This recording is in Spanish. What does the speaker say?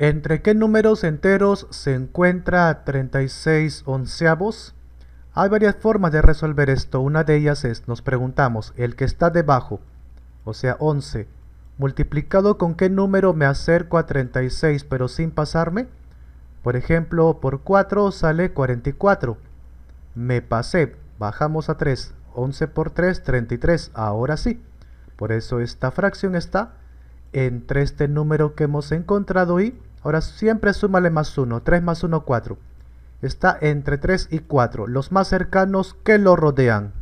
¿Entre qué números enteros se encuentra 36 onceavos? Hay varias formas de resolver esto. Una de ellas es, nos preguntamos, el que está debajo, o sea 11, multiplicado con qué número me acerco a 36 pero sin pasarme. Por ejemplo, por 4 sale 44. Me pasé, bajamos a 3. 11 por 3, 33. Ahora sí. Por eso esta fracción está entre este número que hemos encontrado y Ahora siempre súmale más 1, 3 más 1, 4. Está entre 3 y 4, los más cercanos que lo rodean.